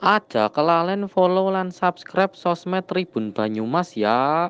Aja kelalen follow lan subscribe sosmed Tribun Banyumas ya.